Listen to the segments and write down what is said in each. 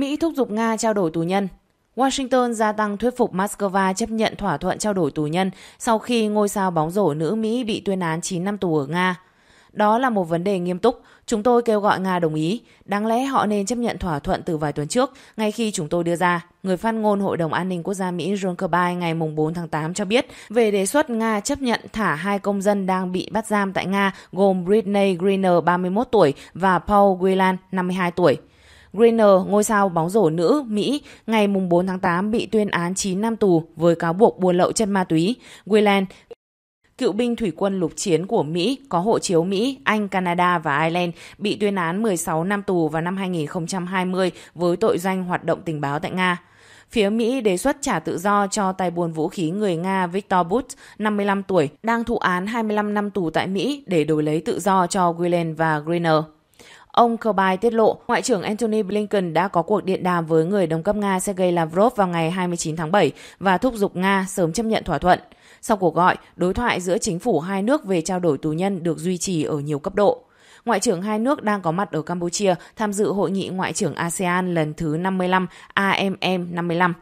Mỹ thúc giục Nga trao đổi tù nhân. Washington gia tăng thuyết phục Moscow chấp nhận thỏa thuận trao đổi tù nhân sau khi ngôi sao bóng rổ nữ Mỹ bị tuyên án 9 năm tù ở Nga. Đó là một vấn đề nghiêm túc, chúng tôi kêu gọi Nga đồng ý. Đáng lẽ họ nên chấp nhận thỏa thuận từ vài tuần trước, ngay khi chúng tôi đưa ra. Người phát ngôn Hội đồng An ninh Quốc gia Mỹ John Kirby ngày 4 tháng 8 cho biết về đề xuất Nga chấp nhận thả hai công dân đang bị bắt giam tại Nga gồm Britney Greener 31 tuổi và Paul Whelan 52 tuổi. Greener, ngôi sao bóng rổ nữ Mỹ, ngày 4 tháng 8 bị tuyên án 9 năm tù với cáo buộc buôn lậu chất ma túy. Whelan, cựu binh thủy quân lục chiến của Mỹ có hộ chiếu Mỹ, Anh, Canada và Ireland bị tuyên án 16 năm tù vào năm 2020 với tội danh hoạt động tình báo tại Nga. Phía Mỹ đề xuất trả tự do cho tay buôn vũ khí người Nga Victor Bout, 55 tuổi, đang thụ án 25 năm tù tại Mỹ để đổi lấy tự do cho Guillen và Greener. Ông Kirby tiết lộ, Ngoại trưởng Antony Blinken đã có cuộc điện đàm với người đồng cấp Nga Sergei Lavrov vào ngày 29 tháng 7 và thúc giục Nga sớm chấp nhận thỏa thuận. Sau cuộc gọi, đối thoại giữa chính phủ hai nước về trao đổi tù nhân được duy trì ở nhiều cấp độ. Ngoại trưởng hai nước đang có mặt ở Campuchia tham dự hội nghị Ngoại trưởng ASEAN lần thứ 55 AMM 55.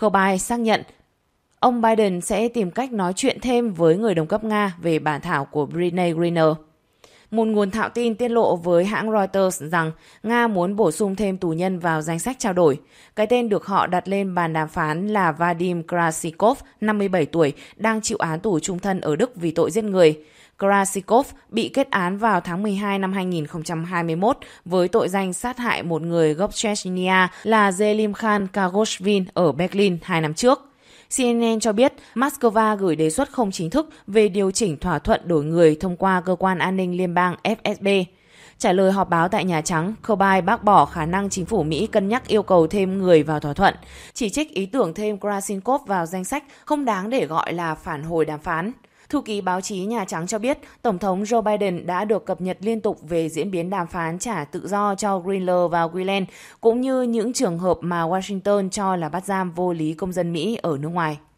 Kirby xác nhận ông Biden sẽ tìm cách nói chuyện thêm với người đồng cấp Nga về bản thảo của Brene Griner. Một nguồn thạo tin tiết lộ với hãng Reuters rằng Nga muốn bổ sung thêm tù nhân vào danh sách trao đổi. Cái tên được họ đặt lên bàn đàm phán là Vadim Krasikov, 57 tuổi, đang chịu án tù trung thân ở Đức vì tội giết người. Krasikov bị kết án vào tháng 12 năm 2021 với tội danh sát hại một người gốc Chechnya là Zelim Khan Kagoshvin ở Berlin hai năm trước. CNN cho biết Moscow gửi đề xuất không chính thức về điều chỉnh thỏa thuận đổi người thông qua cơ quan an ninh liên bang FSB. Trả lời họp báo tại Nhà Trắng, Kobay bác bỏ khả năng chính phủ Mỹ cân nhắc yêu cầu thêm người vào thỏa thuận, chỉ trích ý tưởng thêm Krasinkov vào danh sách không đáng để gọi là phản hồi đàm phán. Thư ký báo chí Nhà Trắng cho biết, Tổng thống Joe Biden đã được cập nhật liên tục về diễn biến đàm phán trả tự do cho Greenler và Guillen, cũng như những trường hợp mà Washington cho là bắt giam vô lý công dân Mỹ ở nước ngoài.